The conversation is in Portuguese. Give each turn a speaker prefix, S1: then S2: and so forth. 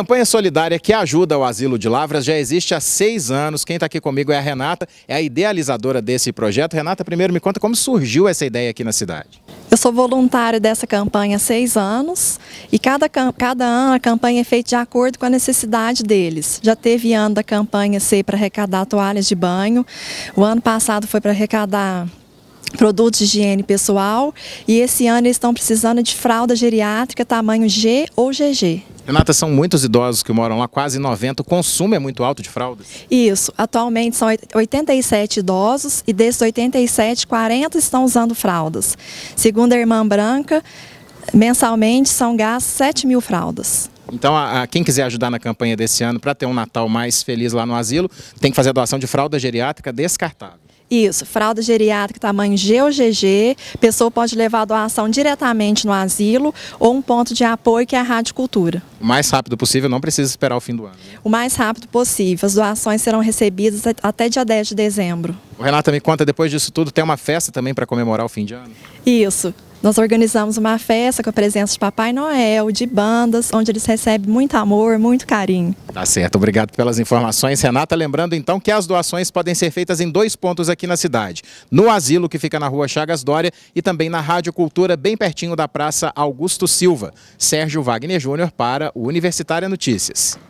S1: campanha solidária que ajuda o Asilo de Lavras já existe há seis anos. Quem está aqui comigo é a Renata, é a idealizadora desse projeto. Renata, primeiro me conta como surgiu essa ideia aqui na cidade.
S2: Eu sou voluntária dessa campanha há seis anos e cada, cada ano a campanha é feita de acordo com a necessidade deles. Já teve ano da campanha ser para arrecadar toalhas de banho, o ano passado foi para arrecadar produtos de higiene pessoal e esse ano eles estão precisando de fralda geriátrica tamanho G ou GG.
S1: Renata, são muitos idosos que moram lá, quase 90. O consumo é muito alto de fraldas?
S2: Isso. Atualmente são 87 idosos e desses 87, 40 estão usando fraldas. Segundo a Irmã Branca, mensalmente são gastos 7 mil fraldas.
S1: Então, a, a, quem quiser ajudar na campanha desse ano para ter um Natal mais feliz lá no asilo, tem que fazer a doação de fralda geriátrica descartável.
S2: Isso, fralda geriátrica tamanho G ou GG. pessoa pode levar a doação diretamente no asilo ou um ponto de apoio que é a radicultura.
S1: O mais rápido possível, não precisa esperar o fim do ano. Né?
S2: O mais rápido possível, as doações serão recebidas até dia 10 de dezembro.
S1: O me conta, depois disso tudo, tem uma festa também para comemorar o fim de ano?
S2: Isso, nós organizamos uma festa com a presença de Papai Noel, de bandas, onde eles recebem muito amor, muito carinho.
S1: Tá certo, obrigado pelas informações, Renata. Lembrando então que as doações podem ser feitas em dois pontos aqui na cidade: no asilo que fica na rua Chagas Dória e também na Rádio Cultura, bem pertinho da Praça Augusto Silva. Sérgio Wagner Júnior para o Universitária Notícias.